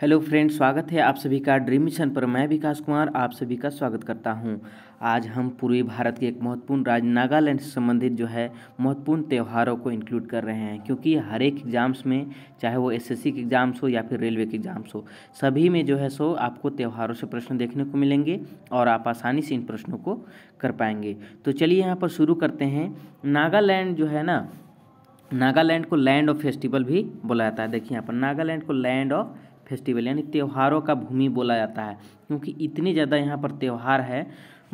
hello friends स्वागत है आप सभी का ड्रीम मिशन पर मैं विकास कुमार आप सभी का स्वागत करता हूं आज हम पूर्वी भारत के एक महत्वपूर्ण राज्य नागालैंड से संबंधित जो है महत्वपूर्ण त्योहारों को इंक्लूड कर रहे हैं क्योंकि हर एक एग्ज़ाम्स में चाहे वो एसएससी के एग्ज़ाम्स हो या फिर रेलवे के एग्ज़ाम्स हो सभी में जो है सो आपको त्योहारों से प्रश्न देखने को मिलेंगे और आप आसानी से इन प्रश्नों को कर पाएंगे तो चलिए यहाँ पर शुरू करते हैं नागालैंड जो है ना नागालैंड को लैंड ऑफ फेस्टिवल भी बोला जाता है देखिए यहाँ पर नागालैंड को लैंड ऑफ फेस्टिवल यानी त्यौहारों का भूमि बोला जाता है क्योंकि इतने ज़्यादा यहाँ पर त्यौहार है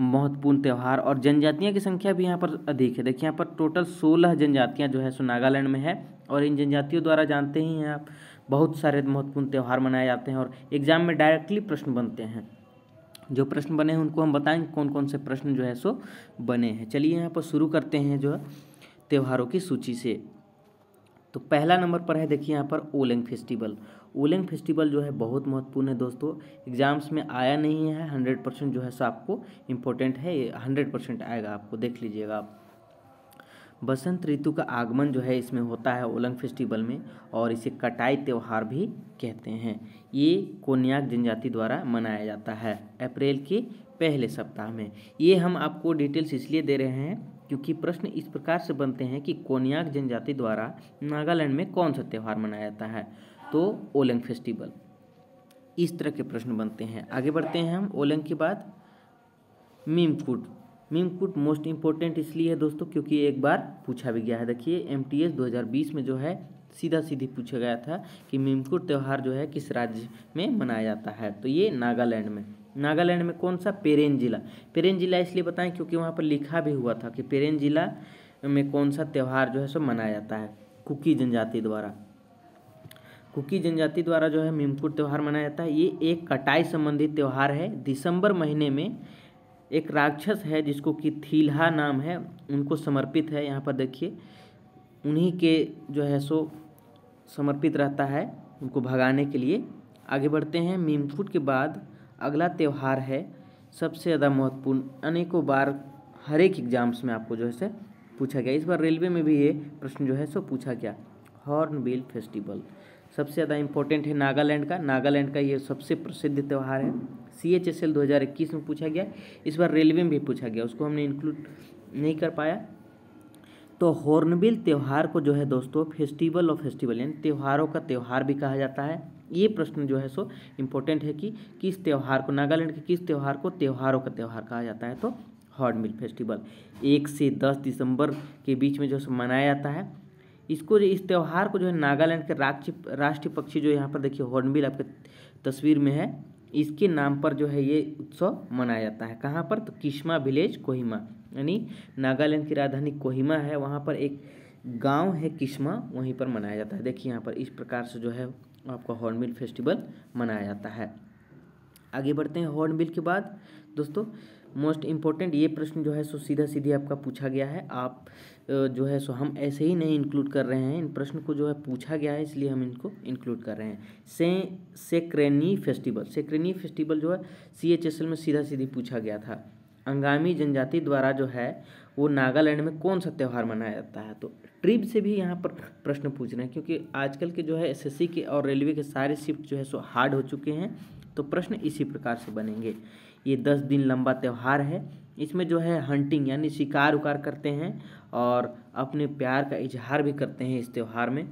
महत्वपूर्ण त्यौहार और जनजातियाँ की संख्या भी यहाँ पर अधिक है देखिए यहाँ पर टोटल सोलह जनजातियाँ जो है सो नागालैंड में है और इन जनजातियों द्वारा जानते ही हैं आप बहुत सारे महत्वपूर्ण त्यौहार मनाए जाते हैं और एग्ज़ाम में डायरेक्टली प्रश्न बनते हैं जो प्रश्न बने हैं उनको हम बताएंगे कौन कौन से प्रश्न जो है सो बने हैं चलिए यहाँ पर शुरू करते हैं जो त्यौहारों की सूची से तो पहला नंबर पर है देखिए यहाँ पर ओलंग फेस्टिवल ओलिंग फेस्टिवल जो है बहुत महत्वपूर्ण है दोस्तों एग्जाम्स में आया नहीं है हंड्रेड परसेंट जो है सो आपको इम्पोर्टेंट है ये हंड्रेड परसेंट आएगा आपको देख लीजिएगा आप बसंत ऋतु का आगमन जो है इसमें होता है ओलंग फेस्टिवल में और इसे कटाई त्यौहार भी कहते हैं ये कोन्याक जनजाति द्वारा मनाया जाता है अप्रैल के पहले सप्ताह में ये हम आपको डिटेल्स इसलिए दे रहे हैं क्योंकि प्रश्न इस प्रकार से बनते हैं कि कोन्याक जनजाति द्वारा नागालैंड में कौन सा त्यौहार मनाया जाता है तो ओलंग फेस्टिवल इस तरह के प्रश्न बनते हैं आगे बढ़ते हैं हम ओलंग के बाद मीमकुट मीमकुट मोस्ट इम्पोर्टेंट इसलिए है दोस्तों क्योंकि एक बार पूछा भी गया है देखिए एम टी एस दो हज़ार बीस में जो है सीधा सीधी पूछा गया था कि मीमकुट त्यौहार जो है किस राज्य में मनाया जाता है तो ये नागालैंड में नागालैंड में कौन सा पेरेन जिला पेरेन जिला इसलिए बताएं क्योंकि वहाँ पर लिखा भी हुआ था कि पेरेन जिला में कौन सा त्यौहार जो है सो मनाया जाता है कुकी जनजाति द्वारा कुकी जनजाति द्वारा जो है मीमकुट त्यौहार मनाया जाता है ये एक कटाई संबंधी त्यौहार है दिसंबर महीने में एक राक्षस है जिसको कि थीलहा नाम है उनको समर्पित है यहाँ पर देखिए उन्हीं के जो है सो समर्पित रहता है उनको भगाने के लिए आगे बढ़ते हैं मीमकुट के बाद अगला त्यौहार है सबसे ज़्यादा महत्वपूर्ण अनेकों बार हर एक एग्जाम्स में आपको जो है सो पूछा गया इस बार रेलवे में भी ये प्रश्न जो है सो पूछा गया हॉर्नबिल फेस्टिवल सबसे ज़्यादा इंपॉर्टेंट है नागालैंड का नागालैंड का ये सबसे प्रसिद्ध त्यौहार है सी एच एस एल दो हज़ार इक्कीस में पूछा गया इस बार रेलवे में भी पूछा गया उसको हमने इंक्लूड नहीं कर पाया तो हॉर्नबिल त्यौहार को जो है दोस्तों फेस्टिवल ऑफ फेस्टिवल यानी त्यौहारों का त्यौहार भी कहा जाता है ये प्रश्न जो है सो इम्पोर्टेंट है कि किस त्यौहार को नागालैंड के किस त्यौहार को त्यौहारों का त्यौहार कहा जाता है तो हॉर्नबिल फेस्टिवल एक से दस दिसंबर के बीच में जो मनाया जाता है इसको जो इस त्यौहार को जो है नागालैंड के राष्ट्रीय राष्ट्रीय पक्षी जो यहाँ पर देखिए हॉर्नबिल आपके तस्वीर में है इसके नाम पर जो है ये उत्सव मनाया जाता है कहाँ पर तो किस्मा विलेज कोहिमा यानी नागालैंड की राजधानी कोहिमा है वहाँ पर एक गांव है किस्मा वहीं पर मनाया जाता है देखिए यहाँ पर इस प्रकार से जो है आपका हॉर्नबिल फेस्टिवल मनाया जाता है आगे बढ़ते हैं हॉर्नबिल के बाद दोस्तों मोस्ट इम्पोर्टेंट ये प्रश्न जो है सो सीधा सीधे आपका पूछा गया है आप जो है सो हम ऐसे ही नहीं इंक्लूड कर रहे हैं इन प्रश्न को जो है पूछा गया है इसलिए हम इनको इंक्लूड कर रहे हैं से सेक्रेनी फेस्टिवल सेक्रेनी फेस्टिवल जो है सी एच एस एल में सीधा सीधे पूछा गया था अंगामी जनजाति द्वारा जो है वो नागालैंड में कौन सा त्यौहार मनाया जाता है तो ट्रिप से भी यहाँ पर प्रश्न पूछ रहे हैं क्योंकि आजकल के जो है एसएससी के और रेलवे के सारे शिफ्ट जो है सो हार्ड हो चुके हैं तो प्रश्न इसी प्रकार से बनेंगे ये दस दिन लंबा त्यौहार है इसमें जो है हंटिंग यानी शिकार उकार करते हैं और अपने प्यार का इजहार भी करते हैं इस त्यौहार में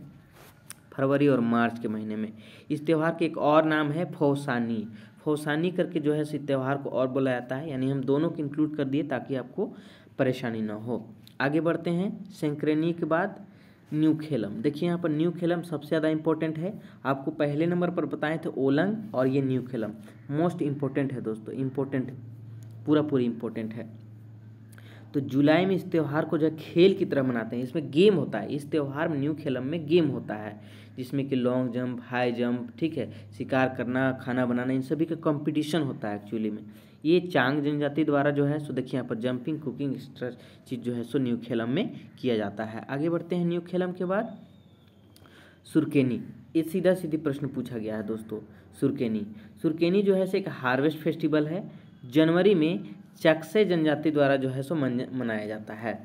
फरवरी और मार्च के महीने में इस त्यौहार के एक और नाम है फौसानी फौसानी करके जो है इस त्यौहार को और बोला जाता है यानी हम दोनों को इंक्लूड कर दिए ताकि आपको परेशानी ना हो आगे बढ़ते हैं सेंक्रेनी के बाद न्यू खेलम देखिए यहाँ पर न्यू खेलम सबसे ज़्यादा इंपॉर्टेंट है आपको पहले नंबर पर बताए थे ओलंग और ये न्यू खेलम मोस्ट इम्पोर्टेंट है दोस्तों इम्पोर्टेंट पूरा पूरी इम्पोर्टेंट है तो जुलाई में इस त्यौहार को जो खेल की तरह मनाते हैं इसमें गेम होता है इस त्यौहार में न्यू खेलम में गेम होता है जिसमें कि लॉन्ग जंप हाई जंप ठीक है शिकार करना खाना बनाना इन सभी का कंपटीशन होता है एक्चुअली में ये चांग जनजाति द्वारा जो है सो देखिए यहाँ पर जंपिंग कुकिंग चीज़ जो है सो न्यू खेलम में किया जाता है आगे बढ़ते हैं न्यू खेलम के बाद सुरकेनी ये सीधा सीधी प्रश्न पूछा गया है दोस्तों सुरकेनी सुरकेनी जो है से एक हार्वेस्ट फेस्टिवल है जनवरी में चकसे जनजाति द्वारा जो है सो मनाया जाता है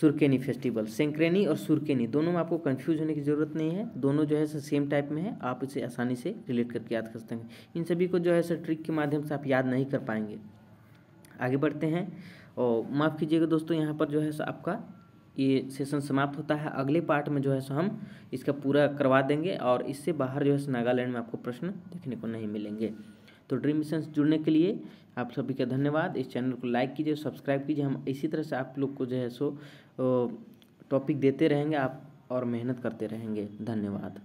सुरकेनी फेस्टिवल सेंक्रेनी और सुरकेनी दोनों में आपको कंफ्यूज होने की ज़रूरत नहीं है दोनों जो है सो सेम टाइप में है आप इसे आसानी से रिलेट करके याद कर सकते हैं इन सभी को जो है सो ट्रिक के माध्यम से आप याद नहीं कर पाएंगे आगे बढ़ते हैं और माफ़ कीजिएगा दोस्तों यहाँ पर जो है सो आपका ये सेशन समाप्त होता है अगले पार्ट में जो है सो हम इसका पूरा करवा देंगे और इससे बाहर जो है सो नागालैंड में आपको प्रश्न देखने को नहीं मिलेंगे तो ड्रीम मिशन से जुड़ने के लिए आप सभी का धन्यवाद इस चैनल को लाइक कीजिए सब्सक्राइब कीजिए हम इसी तरह से आप लोग को जो है सो टॉपिक देते रहेंगे आप और मेहनत करते रहेंगे धन्यवाद